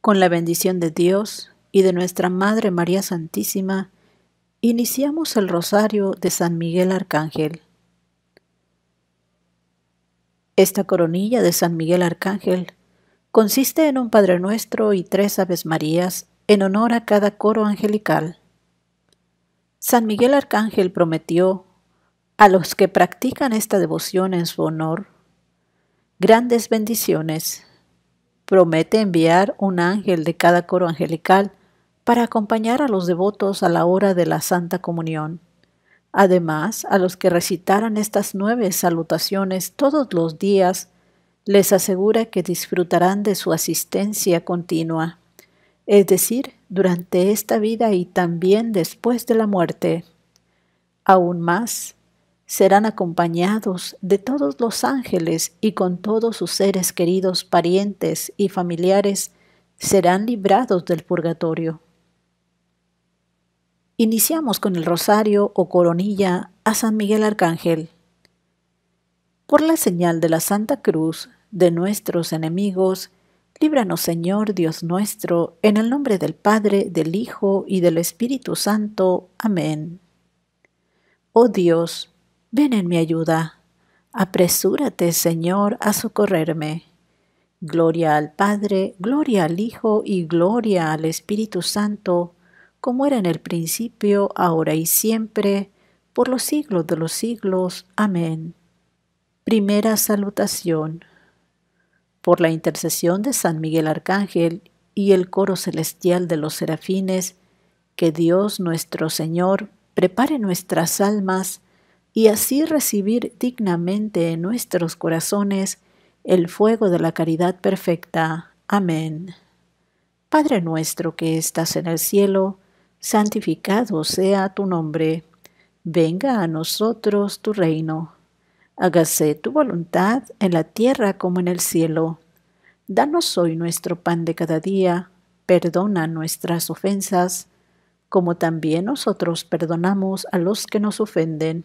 Con la bendición de Dios y de nuestra Madre María Santísima, iniciamos el rosario de San Miguel Arcángel. Esta coronilla de San Miguel Arcángel consiste en un Padre Nuestro y tres Aves Marías en honor a cada coro angelical. San Miguel Arcángel prometió a los que practican esta devoción en su honor grandes bendiciones promete enviar un ángel de cada coro angelical para acompañar a los devotos a la hora de la Santa Comunión. Además, a los que recitaran estas nueve salutaciones todos los días, les asegura que disfrutarán de su asistencia continua, es decir, durante esta vida y también después de la muerte. Aún más, serán acompañados de todos los ángeles y con todos sus seres queridos, parientes y familiares, serán librados del purgatorio. Iniciamos con el rosario o coronilla a San Miguel Arcángel. Por la señal de la Santa Cruz de nuestros enemigos, líbranos Señor Dios nuestro, en el nombre del Padre, del Hijo y del Espíritu Santo. Amén. Oh Dios, Ven en mi ayuda. Apresúrate, Señor, a socorrerme. Gloria al Padre, gloria al Hijo y gloria al Espíritu Santo, como era en el principio, ahora y siempre, por los siglos de los siglos. Amén. Primera salutación. Por la intercesión de San Miguel Arcángel y el coro celestial de los serafines, que Dios nuestro Señor prepare nuestras almas y así recibir dignamente en nuestros corazones el fuego de la caridad perfecta. Amén. Padre nuestro que estás en el cielo, santificado sea tu nombre. Venga a nosotros tu reino. Hágase tu voluntad en la tierra como en el cielo. Danos hoy nuestro pan de cada día. Perdona nuestras ofensas, como también nosotros perdonamos a los que nos ofenden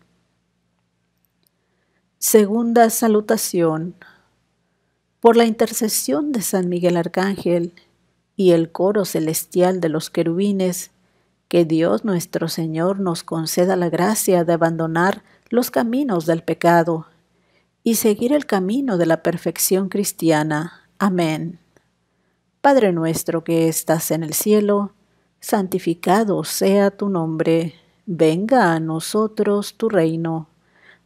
Segunda salutación. Por la intercesión de San Miguel Arcángel y el coro celestial de los querubines, que Dios nuestro Señor nos conceda la gracia de abandonar los caminos del pecado y seguir el camino de la perfección cristiana. Amén. Padre nuestro que estás en el cielo, santificado sea tu nombre, venga a nosotros tu reino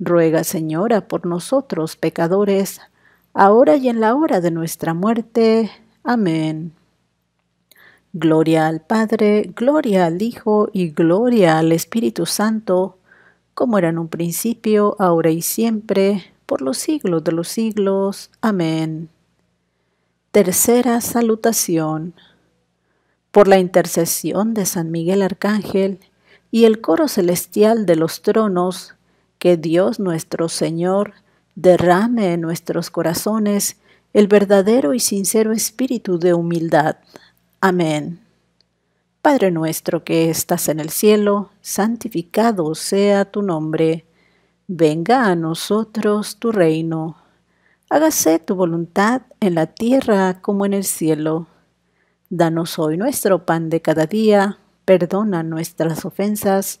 Ruega, Señora, por nosotros pecadores, ahora y en la hora de nuestra muerte. Amén. Gloria al Padre, gloria al Hijo y gloria al Espíritu Santo, como era en un principio, ahora y siempre, por los siglos de los siglos. Amén. Tercera salutación. Por la intercesión de San Miguel Arcángel y el coro celestial de los tronos, que Dios nuestro Señor derrame en nuestros corazones el verdadero y sincero espíritu de humildad. Amén. Padre nuestro que estás en el cielo, santificado sea tu nombre. Venga a nosotros tu reino. Hágase tu voluntad en la tierra como en el cielo. Danos hoy nuestro pan de cada día. Perdona nuestras ofensas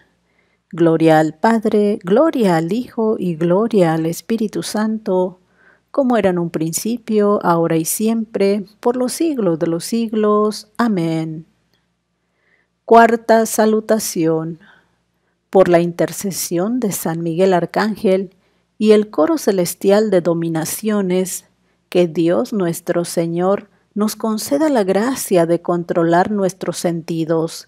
Gloria al Padre, gloria al Hijo y gloria al Espíritu Santo, como era en un principio, ahora y siempre, por los siglos de los siglos. Amén. Cuarta salutación. Por la intercesión de San Miguel Arcángel y el coro celestial de dominaciones, que Dios nuestro Señor nos conceda la gracia de controlar nuestros sentidos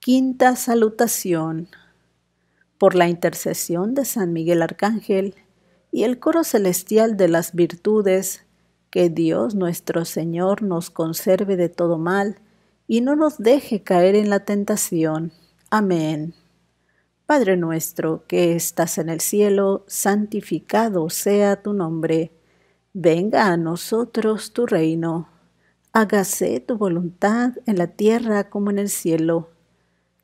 Quinta salutación. Por la intercesión de San Miguel Arcángel y el coro celestial de las virtudes, que Dios nuestro Señor nos conserve de todo mal y no nos deje caer en la tentación. Amén. Padre nuestro que estás en el cielo, santificado sea tu nombre. Venga a nosotros tu reino. Hágase tu voluntad en la tierra como en el cielo.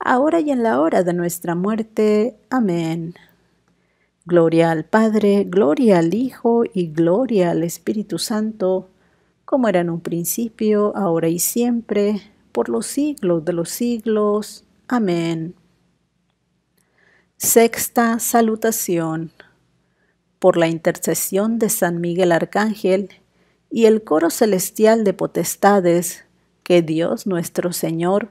ahora y en la hora de nuestra muerte. Amén. Gloria al Padre, gloria al Hijo y gloria al Espíritu Santo, como era en un principio, ahora y siempre, por los siglos de los siglos. Amén. Sexta salutación. Por la intercesión de San Miguel Arcángel y el coro celestial de potestades, que Dios nuestro Señor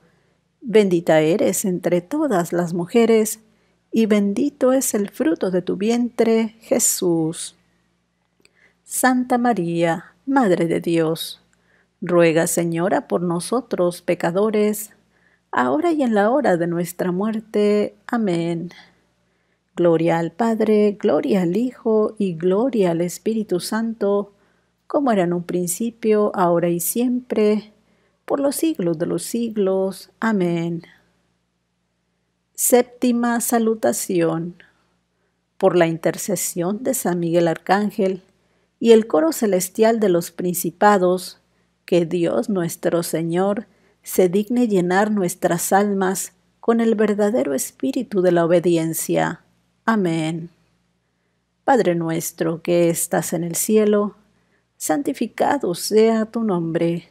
Bendita eres entre todas las mujeres, y bendito es el fruto de tu vientre, Jesús. Santa María, Madre de Dios, ruega, Señora, por nosotros pecadores, ahora y en la hora de nuestra muerte. Amén. Gloria al Padre, gloria al Hijo y gloria al Espíritu Santo, como era en un principio, ahora y siempre por los siglos de los siglos. Amén. Séptima salutación. Por la intercesión de San Miguel Arcángel y el coro celestial de los principados, que Dios nuestro Señor se digne llenar nuestras almas con el verdadero espíritu de la obediencia. Amén. Padre nuestro que estás en el cielo, santificado sea tu nombre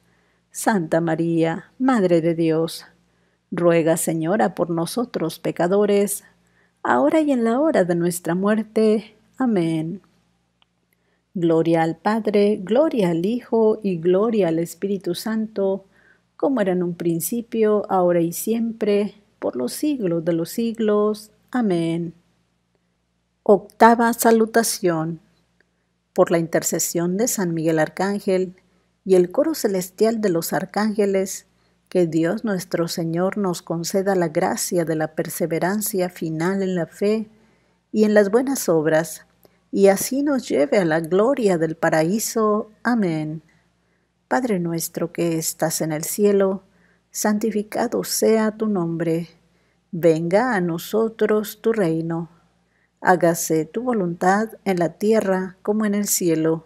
Santa María, Madre de Dios, ruega Señora por nosotros pecadores, ahora y en la hora de nuestra muerte. Amén. Gloria al Padre, gloria al Hijo y gloria al Espíritu Santo, como era en un principio, ahora y siempre, por los siglos de los siglos. Amén. Octava salutación. Por la intercesión de San Miguel Arcángel, y el coro celestial de los arcángeles, que Dios nuestro Señor nos conceda la gracia de la perseverancia final en la fe y en las buenas obras, y así nos lleve a la gloria del paraíso. Amén. Padre nuestro que estás en el cielo, santificado sea tu nombre. Venga a nosotros tu reino. Hágase tu voluntad en la tierra como en el cielo.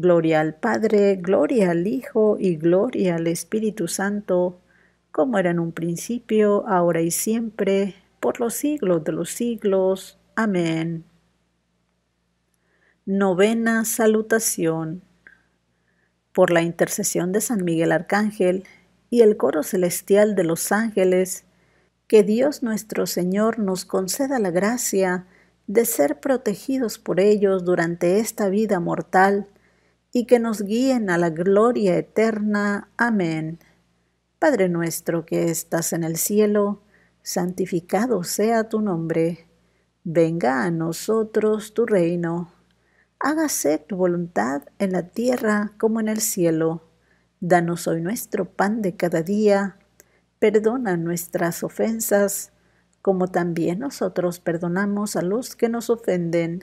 Gloria al Padre, gloria al Hijo y gloria al Espíritu Santo, como era en un principio, ahora y siempre, por los siglos de los siglos. Amén. Novena salutación. Por la intercesión de San Miguel Arcángel y el coro celestial de los ángeles, que Dios nuestro Señor nos conceda la gracia de ser protegidos por ellos durante esta vida mortal y que nos guíen a la gloria eterna. Amén. Padre nuestro que estás en el cielo, santificado sea tu nombre. Venga a nosotros tu reino. Hágase tu voluntad en la tierra como en el cielo. Danos hoy nuestro pan de cada día. Perdona nuestras ofensas, como también nosotros perdonamos a los que nos ofenden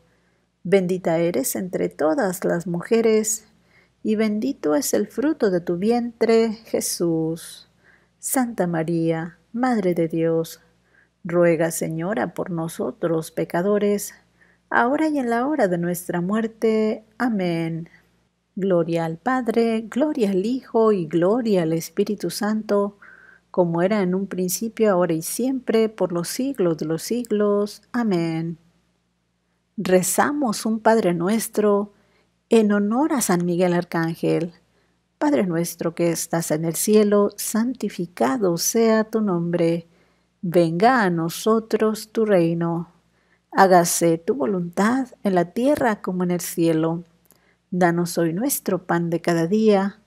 Bendita eres entre todas las mujeres, y bendito es el fruto de tu vientre, Jesús. Santa María, Madre de Dios, ruega, Señora, por nosotros pecadores, ahora y en la hora de nuestra muerte. Amén. Gloria al Padre, gloria al Hijo y gloria al Espíritu Santo, como era en un principio, ahora y siempre, por los siglos de los siglos. Amén rezamos un Padre nuestro en honor a San Miguel Arcángel. Padre nuestro que estás en el cielo, santificado sea tu nombre. Venga a nosotros tu reino. Hágase tu voluntad en la tierra como en el cielo. Danos hoy nuestro pan de cada día.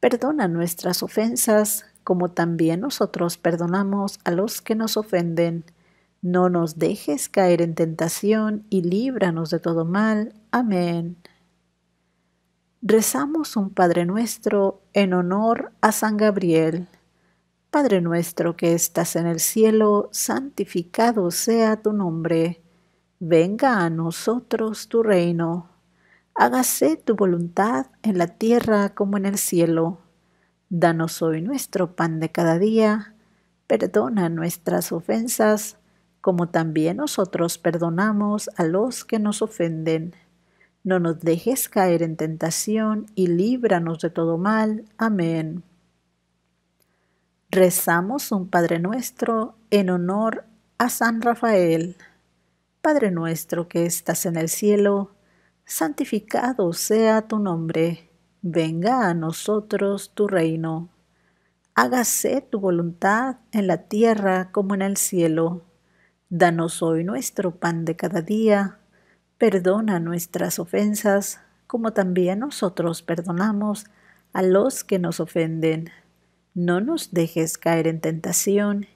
Perdona nuestras ofensas como también nosotros perdonamos a los que nos ofenden no nos dejes caer en tentación y líbranos de todo mal. Amén. Rezamos un Padre nuestro en honor a San Gabriel. Padre nuestro que estás en el cielo, santificado sea tu nombre. Venga a nosotros tu reino. Hágase tu voluntad en la tierra como en el cielo. Danos hoy nuestro pan de cada día. Perdona nuestras ofensas como también nosotros perdonamos a los que nos ofenden. No nos dejes caer en tentación y líbranos de todo mal. Amén. Rezamos un Padre nuestro en honor a San Rafael. Padre nuestro que estás en el cielo, santificado sea tu nombre. Venga a nosotros tu reino. Hágase tu voluntad en la tierra como en el cielo. Danos hoy nuestro pan de cada día. Perdona nuestras ofensas, como también nosotros perdonamos a los que nos ofenden. No nos dejes caer en tentación,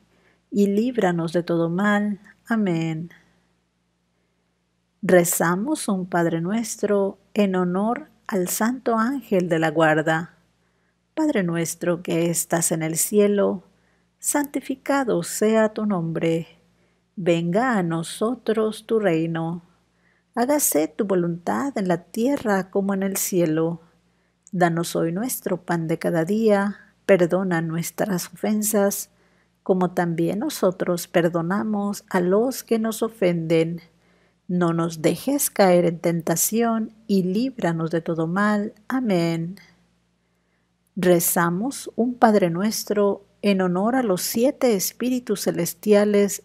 y líbranos de todo mal. Amén. Rezamos un Padre nuestro en honor al Santo Ángel de la Guarda. Padre nuestro que estás en el cielo, santificado sea tu nombre Venga a nosotros tu reino. Hágase tu voluntad en la tierra como en el cielo. Danos hoy nuestro pan de cada día. Perdona nuestras ofensas, como también nosotros perdonamos a los que nos ofenden. No nos dejes caer en tentación y líbranos de todo mal. Amén. Rezamos un Padre nuestro en honor a los siete espíritus celestiales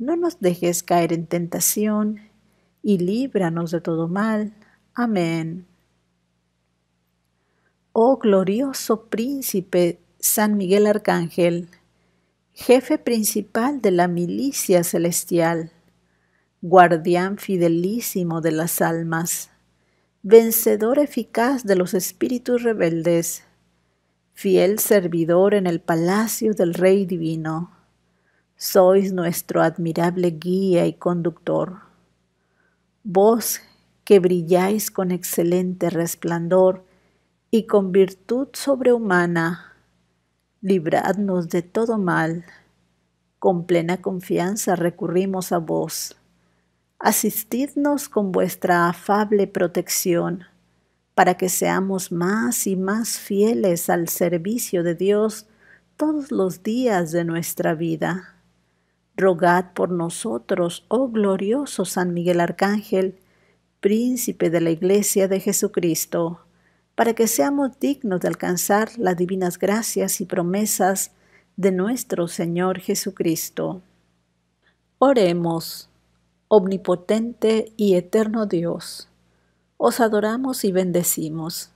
no nos dejes caer en tentación, y líbranos de todo mal. Amén. Oh glorioso príncipe San Miguel Arcángel, jefe principal de la milicia celestial, guardián fidelísimo de las almas, vencedor eficaz de los espíritus rebeldes, fiel servidor en el palacio del Rey Divino sois nuestro admirable guía y conductor. Vos que brilláis con excelente resplandor y con virtud sobrehumana, libradnos de todo mal. Con plena confianza recurrimos a vos. Asistidnos con vuestra afable protección, para que seamos más y más fieles al servicio de Dios todos los días de nuestra vida Rogad por nosotros, oh glorioso San Miguel Arcángel, príncipe de la Iglesia de Jesucristo, para que seamos dignos de alcanzar las divinas gracias y promesas de nuestro Señor Jesucristo. Oremos, omnipotente y eterno Dios, os adoramos y bendecimos.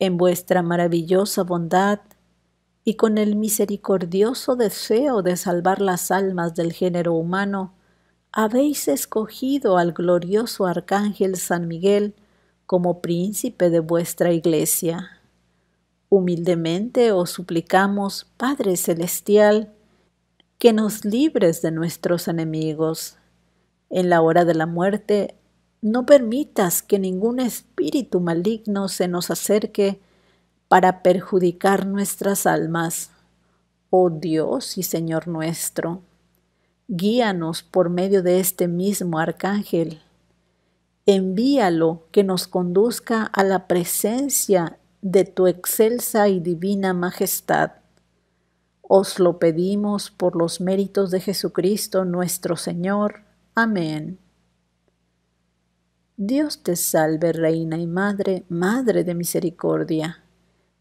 En vuestra maravillosa bondad, y con el misericordioso deseo de salvar las almas del género humano, habéis escogido al glorioso Arcángel San Miguel como príncipe de vuestra iglesia. Humildemente os suplicamos, Padre Celestial, que nos libres de nuestros enemigos. En la hora de la muerte, no permitas que ningún espíritu maligno se nos acerque para perjudicar nuestras almas. Oh Dios y Señor nuestro, guíanos por medio de este mismo arcángel. Envíalo que nos conduzca a la presencia de tu excelsa y divina majestad. Os lo pedimos por los méritos de Jesucristo nuestro Señor. Amén. Dios te salve, Reina y Madre, Madre de Misericordia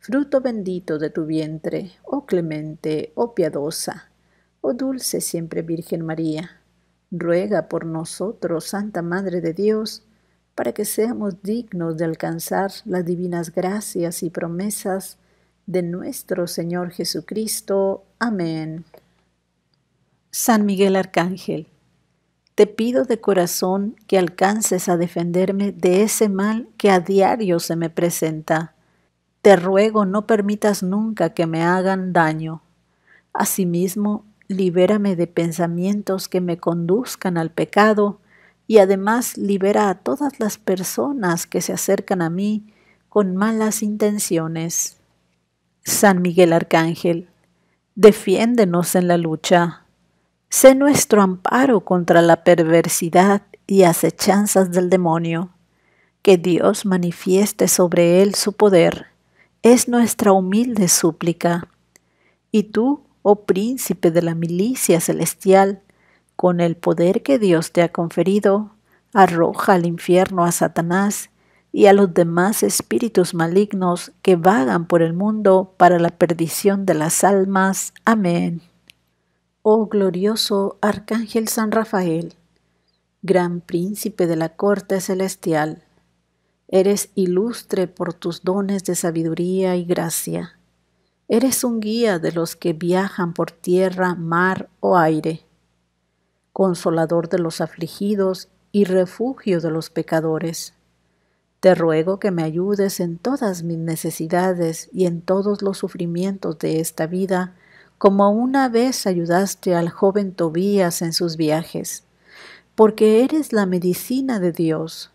fruto bendito de tu vientre, oh clemente, oh piadosa, oh dulce siempre Virgen María, ruega por nosotros, Santa Madre de Dios, para que seamos dignos de alcanzar las divinas gracias y promesas de nuestro Señor Jesucristo. Amén. San Miguel Arcángel, te pido de corazón que alcances a defenderme de ese mal que a diario se me presenta te ruego no permitas nunca que me hagan daño. Asimismo, libérame de pensamientos que me conduzcan al pecado y además libera a todas las personas que se acercan a mí con malas intenciones. San Miguel Arcángel, defiéndenos en la lucha. Sé nuestro amparo contra la perversidad y acechanzas del demonio. Que Dios manifieste sobre él su poder es nuestra humilde súplica. Y tú, oh príncipe de la milicia celestial, con el poder que Dios te ha conferido, arroja al infierno a Satanás y a los demás espíritus malignos que vagan por el mundo para la perdición de las almas. Amén. Oh glorioso Arcángel San Rafael, gran príncipe de la corte celestial Eres ilustre por tus dones de sabiduría y gracia. Eres un guía de los que viajan por tierra, mar o aire, consolador de los afligidos y refugio de los pecadores. Te ruego que me ayudes en todas mis necesidades y en todos los sufrimientos de esta vida, como una vez ayudaste al joven Tobías en sus viajes, porque eres la medicina de Dios,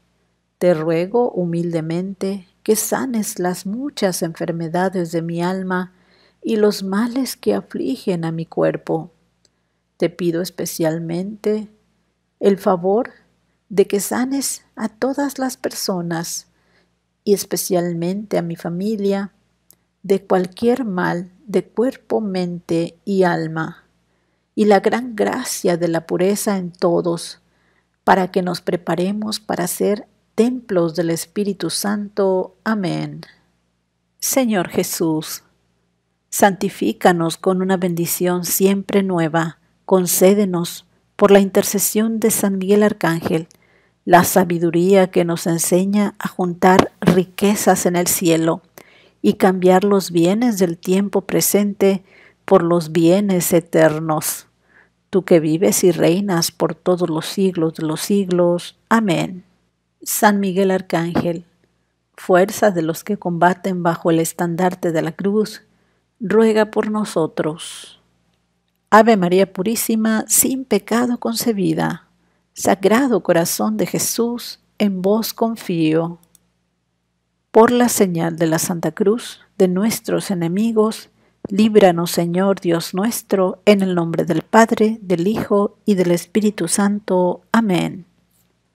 te ruego humildemente que sanes las muchas enfermedades de mi alma y los males que afligen a mi cuerpo. Te pido especialmente el favor de que sanes a todas las personas y especialmente a mi familia de cualquier mal de cuerpo, mente y alma, y la gran gracia de la pureza en todos, para que nos preparemos para ser templos del Espíritu Santo. Amén. Señor Jesús, santifícanos con una bendición siempre nueva. Concédenos, por la intercesión de San Miguel Arcángel, la sabiduría que nos enseña a juntar riquezas en el cielo y cambiar los bienes del tiempo presente por los bienes eternos. Tú que vives y reinas por todos los siglos de los siglos. Amén. San Miguel Arcángel, fuerza de los que combaten bajo el estandarte de la cruz, ruega por nosotros. Ave María Purísima, sin pecado concebida, Sagrado Corazón de Jesús, en vos confío. Por la señal de la Santa Cruz, de nuestros enemigos, líbranos Señor Dios nuestro, en el nombre del Padre, del Hijo y del Espíritu Santo. Amén.